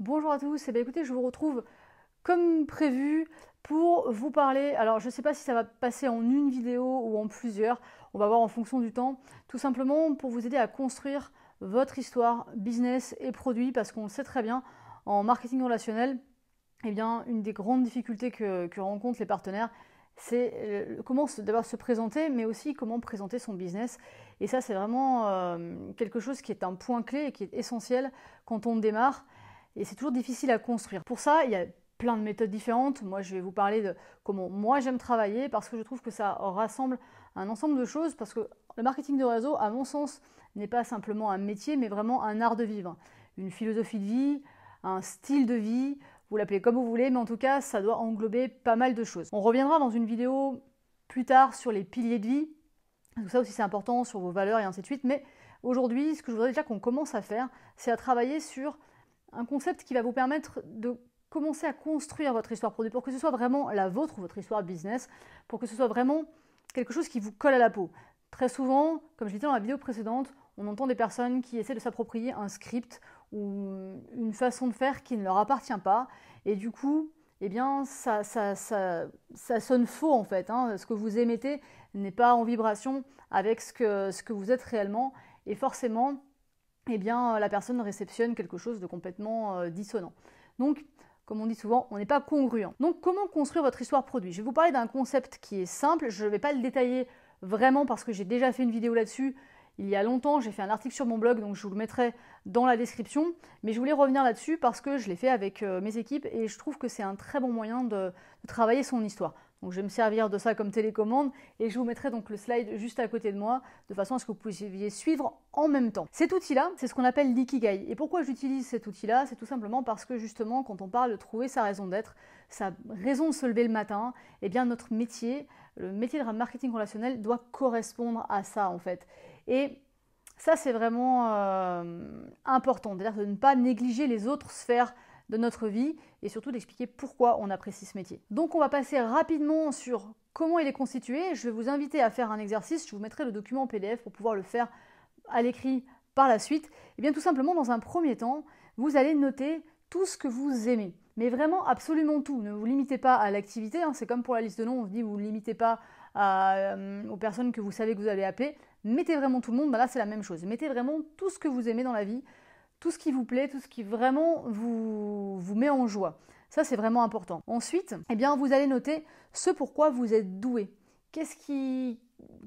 Bonjour à tous, et eh bien écoutez, je vous retrouve comme prévu pour vous parler. Alors, je ne sais pas si ça va passer en une vidéo ou en plusieurs, on va voir en fonction du temps, tout simplement pour vous aider à construire votre histoire business et produit, parce qu'on le sait très bien, en marketing relationnel, eh bien, une des grandes difficultés que, rencontrent les partenaires, c'est euh, comment d'abord se présenter, mais aussi comment présenter son business. Et ça, c'est vraiment euh, quelque chose qui est un point clé et qui est essentiel quand on démarre. Et c'est toujours difficile à construire. Pour ça, il y a plein de méthodes différentes. Moi, je vais vous parler de comment moi j'aime travailler parce que je trouve que ça rassemble un ensemble de choses parce que le marketing de réseau, à mon sens, n'est pas simplement un métier, mais vraiment un art de vivre, une philosophie de vie, un style de vie, vous l'appelez comme vous voulez, mais en tout cas, ça doit englober pas mal de choses. On reviendra dans une vidéo plus tard sur les piliers de vie, que ça aussi c'est important, sur vos valeurs et ainsi de suite, mais aujourd'hui, ce que je voudrais déjà qu'on commence à faire, c'est à travailler sur un concept qui va vous permettre de commencer à construire votre histoire produit pour que ce soit vraiment la vôtre votre histoire business, pour que ce soit vraiment quelque chose qui vous colle à la peau. Très souvent, comme je l'ai dit dans la vidéo précédente, on entend des personnes qui essaient de s'approprier un script ou une façon de faire qui ne leur appartient pas. Et du coup, eh bien, ça, ça, ça, sonne faux en fait. Hein. Ce que vous émettez n'est pas en vibration avec ce que, ce que vous êtes réellement. Et forcément, eh bien, euh, la personne réceptionne quelque chose de complètement euh, dissonant. Donc, comme on dit souvent, on n'est pas congruent. Donc, comment construire votre histoire produit Je vais vous parler d'un concept qui est simple. Je ne vais pas le détailler vraiment parce que j'ai déjà fait une vidéo là-dessus il y a longtemps. J'ai fait un article sur mon blog, donc je vous le mettrai dans la description. Mais je voulais revenir là-dessus parce que je l'ai fait avec euh, mes équipes et je trouve que c'est un très bon moyen de travailler son histoire. Donc je vais me servir de ça comme télécommande et je vous mettrai donc le slide juste à côté de moi de façon à ce que vous puissiez suivre en même temps. Cet outil-là, c'est ce qu'on appelle l'ikigai. Et pourquoi j'utilise cet outil-là C'est tout simplement parce que justement, quand on parle de trouver sa raison d'être, sa raison de se lever le matin, eh bien notre métier, le métier de marketing relationnel doit correspondre à ça en fait. Et ça, c'est vraiment euh, important, c'est-à-dire de ne pas négliger les autres sphères de notre vie et surtout d'expliquer pourquoi on apprécie ce métier. Donc on va passer rapidement sur comment il est constitué. Je vais vous inviter à faire un exercice, je vous mettrai le document en PDF pour pouvoir le faire à l'écrit par la suite. Et eh bien tout simplement, dans un premier temps, vous allez noter tout ce que vous aimez. Mais vraiment absolument tout. Ne vous limitez pas à l'activité. Hein. C'est comme pour la liste de noms, on vous dit vous ne limitez pas euh, aux personnes que vous savez que vous allez appeler. Mettez vraiment tout le monde. Ben là, c'est la même chose. Mettez vraiment tout ce que vous aimez dans la vie tout ce qui vous plaît, tout ce qui vraiment vous, vous met en joie. Ça, c'est vraiment important. Ensuite, eh bien, vous allez noter ce pourquoi vous êtes doué. Qu'est-ce qui,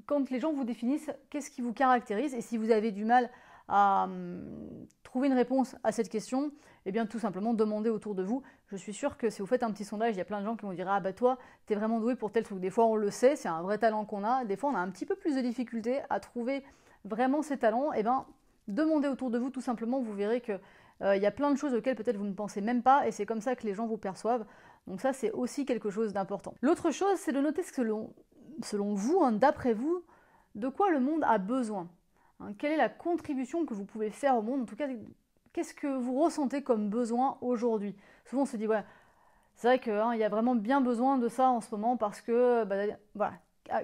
quand les gens vous définissent, qu'est-ce qui vous caractérise Et si vous avez du mal à hum, trouver une réponse à cette question, eh bien tout simplement demandez autour de vous. Je suis sûre que si vous faites un petit sondage, il y a plein de gens qui vont dire ah bah toi, t'es vraiment doué pour tel truc. Des fois on le sait, c'est un vrai talent qu'on a. Des fois on a un petit peu plus de difficulté à trouver vraiment ses talents. Eh bien Demandez autour de vous tout simplement, vous verrez que euh, il y a plein de choses auxquelles peut-être vous ne pensez même pas et c'est comme ça que les gens vous perçoivent. Donc ça c'est aussi quelque chose d'important. L'autre chose c'est de noter selon, selon vous, hein, d'après vous, de quoi le monde a besoin. Hein. quelle est la contribution que vous pouvez faire au monde En tout cas, qu'est-ce que vous ressentez comme besoin aujourd'hui Souvent on se dit, c'est vrai qu'il hein, y a vraiment bien besoin de ça en ce moment parce que, bah, voilà,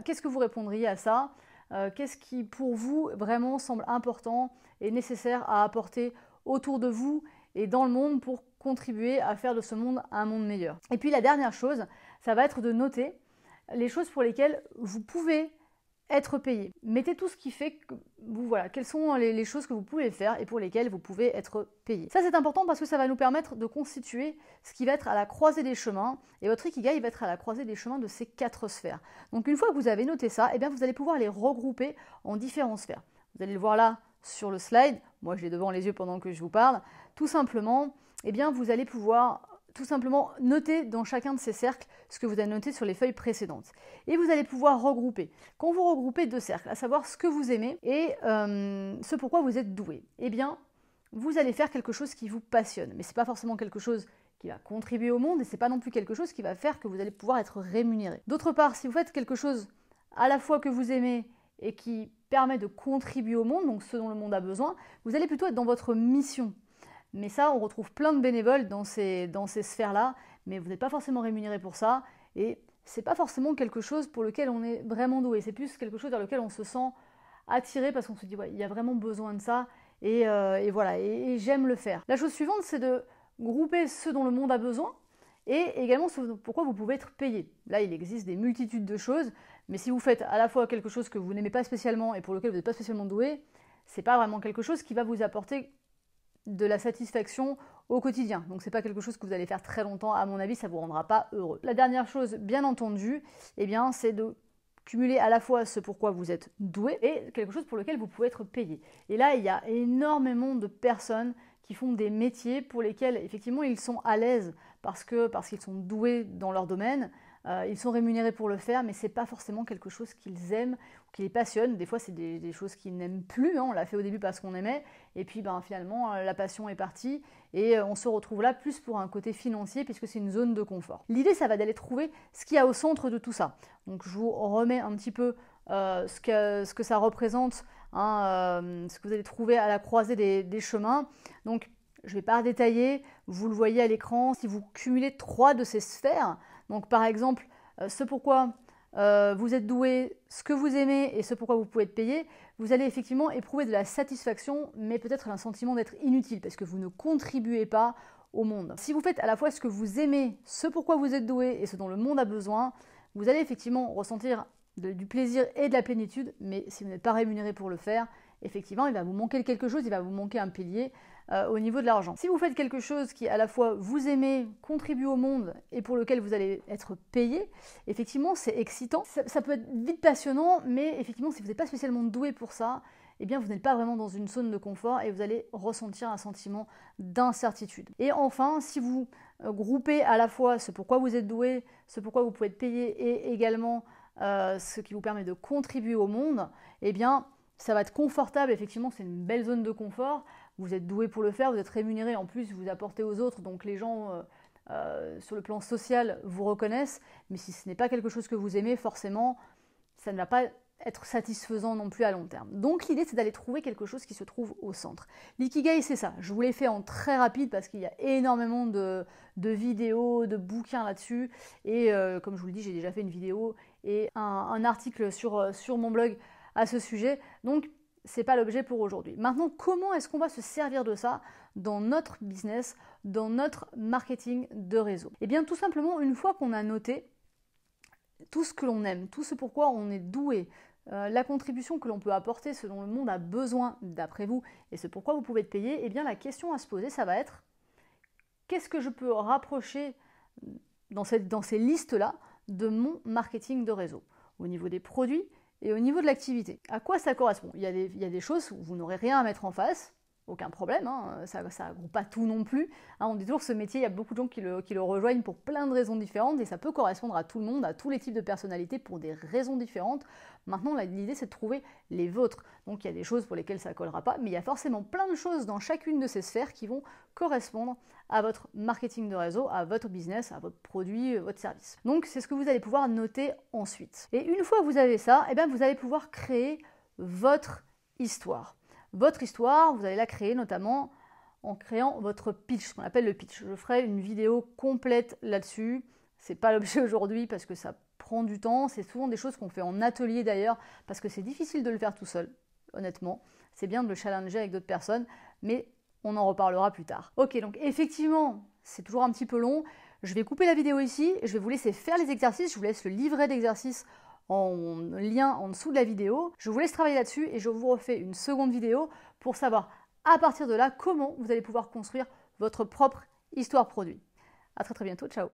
qu'est-ce que vous répondriez à ça euh, qu'est-ce qui, pour vous, vraiment semble important et nécessaire à apporter autour de vous et dans le monde pour contribuer à faire de ce monde un monde meilleur Et puis la dernière chose, ça va être de noter les choses pour lesquelles vous pouvez être payé. Mettez tout ce qui fait que vous voilà, quelles sont les, choses que vous pouvez faire et pour lesquelles vous pouvez être payé. Ça c'est important parce que ça va nous permettre de constituer ce qui va être à la croisée des chemins et votre Ikiga, il va être à la croisée des chemins de ces quatre sphères. Donc une fois que vous avez noté ça, eh bien vous allez pouvoir les regrouper en différentes sphères. Vous allez le voir là sur le slide. Moi je l'ai devant les yeux pendant que je vous parle. Tout simplement, eh bien vous allez pouvoir tout simplement noter dans chacun de ces cercles ce que vous avez noté sur les feuilles précédentes. Et vous allez pouvoir regrouper. Quand vous regroupez deux cercles, à savoir ce que vous aimez et euh, ce pourquoi vous êtes doué, eh bien, vous allez faire quelque chose qui vous passionne. Mais ce n'est pas forcément quelque chose qui va contribuer au monde et ce n'est pas non plus quelque chose qui va faire que vous allez pouvoir être rémunéré. D'autre part, si vous faites quelque chose à la fois que vous aimez et qui permet de contribuer au monde, donc ce dont le monde a besoin, vous allez plutôt être dans votre mission. Mais ça, on retrouve plein de bénévoles dans ces, dans ces sphères-là, mais vous n'êtes pas forcément rémunéré pour ça, et c'est pas forcément quelque chose pour lequel on est vraiment doué, c'est plus quelque chose vers lequel on se sent attiré parce qu'on se dit, il y a vraiment besoin de ça, et, euh, voilà, et, j'aime le faire. La chose suivante, c'est de grouper ceux dont le monde a besoin, et également pourquoi vous pouvez être payé. Là, il existe des multitudes de choses, mais si vous faites à la fois quelque chose que vous n'aimez pas spécialement et pour lequel vous n'êtes pas spécialement doué, c'est pas vraiment quelque chose qui va vous apporter de la satisfaction au quotidien. Donc c'est pas quelque chose que vous allez faire très longtemps, à mon avis, ça vous rendra pas heureux. La dernière chose, bien entendu, eh bien, c'est de cumuler à la fois ce pourquoi vous êtes doué et quelque chose pour lequel vous pouvez être payé. Et là, il y a énormément de personnes qui font des métiers pour lesquels effectivement ils sont à l'aise parce que parce qu'ils sont doués dans leur domaine, euh, ils sont rémunérés pour le faire, mais ce n'est pas forcément quelque chose qu'ils aiment ou qui les passionne. Des fois, c'est des, choses qu'ils n'aiment plus. Hein. On l'a fait au début parce qu'on aimait, et puis ben, finalement, euh, la passion est partie et euh, on se retrouve là plus pour un côté financier puisque c'est une zone de confort. L'idée, ça va d'aller trouver ce qu'il y a au centre de tout ça. Donc, je vous remets un petit peu ce, que, ça représente, hein, ce que vous allez trouver à la croisée des, chemins. Donc, je ne vais pas détailler. vous le voyez à l'écran, si vous cumulez trois de ces sphères, donc par exemple, euh, ce pourquoi euh, vous êtes doué, ce que vous aimez et ce pourquoi vous pouvez être payé, vous allez effectivement éprouver de la satisfaction, mais peut-être un sentiment d'être inutile parce que vous ne contribuez pas au monde. Si vous faites à la fois ce que vous aimez, ce pourquoi vous êtes doué et ce dont le monde a besoin, vous allez effectivement ressentir du plaisir et de la plénitude, mais si vous n'êtes pas rémunéré pour le faire, effectivement, il va vous manquer quelque chose, il va vous manquer un pilier, euh, au niveau de l'argent. Si vous faites quelque chose qui à la fois vous aimez, contribue au monde et pour lequel vous allez être payé, effectivement c'est excitant. Ça, peut être vite passionnant, mais effectivement si vous n'êtes pas spécialement doué pour ça, eh bien vous n'êtes pas vraiment dans une zone de confort et vous allez ressentir un sentiment d'incertitude. Et enfin, si vous euh, groupez à la fois ce pourquoi vous êtes doué, ce pourquoi vous pouvez être payé et également euh, ce qui vous permet de contribuer au monde, eh bien ça va être confortable, effectivement c'est une belle zone de confort vous êtes doué pour le faire, vous êtes rémunéré, en plus vous apportez aux autres, donc les gens euh, euh, sur le plan social vous reconnaissent, mais si ce n'est pas quelque chose que vous aimez, forcément ça ne va pas être satisfaisant non plus à long terme. Donc l'idée c'est d'aller trouver quelque chose qui se trouve au centre. L'ikigai c'est ça, je vous l'ai fait en très rapide parce qu'il y a énormément de, vidéos, de bouquins là-dessus, et euh, comme je vous le dis j'ai déjà fait une vidéo et un, article sur, sur mon blog à ce sujet, donc n'est pas l'objet pour aujourd'hui. Maintenant, comment est-ce qu'on va se servir de ça dans notre business, dans notre marketing de réseau Eh bien, tout simplement, une fois qu'on a noté tout ce que l'on aime, tout ce pourquoi on est doué, euh, la contribution que l'on peut apporter, selon le monde a besoin d'après vous, et ce pourquoi vous pouvez être payé, eh bien, la question à se poser, ça va être qu'est-ce que je peux rapprocher dans, cette, dans ces listes-là de mon marketing de réseau Au niveau des produits, et au niveau de l'activité. À quoi ça correspond il y, a des, choses où vous n'aurez rien à mettre en face, aucun problème, hein, ça ne groupe pas tout non plus. Hein. on dit toujours que ce métier, il y a beaucoup de gens qui le, rejoignent pour plein de raisons différentes et ça peut correspondre à tout le monde, à tous les types de personnalités pour des raisons différentes. Maintenant, l'idée, c'est de trouver les vôtres. Donc, il y a des choses pour lesquelles ça ne collera pas, mais il y a forcément plein de choses dans chacune de ces sphères qui vont correspondre à votre marketing de réseau, à votre business, à votre produit, euh, votre service. Donc, c'est ce que vous allez pouvoir noter ensuite. Et une fois que vous avez ça, eh bien, vous allez pouvoir créer votre histoire votre histoire, vous allez la créer notamment en créant votre pitch, ce qu'on appelle le pitch. Je ferai une vidéo complète là-dessus. C'est pas l'objet aujourd'hui parce que ça prend du temps. C'est souvent des choses qu'on fait en atelier d'ailleurs parce que c'est difficile de le faire tout seul, honnêtement. C'est bien de le challenger avec d'autres personnes, mais on en reparlera plus tard. Ok, donc effectivement, c'est toujours un petit peu long. Je vais couper la vidéo ici, je vais vous laisser faire les exercices, je vous laisse le livret d'exercices en lien en dessous de la vidéo. Je vous laisse travailler là-dessus et je vous refais une seconde vidéo pour savoir à partir de là comment vous allez pouvoir construire votre propre histoire produit. À très très bientôt, ciao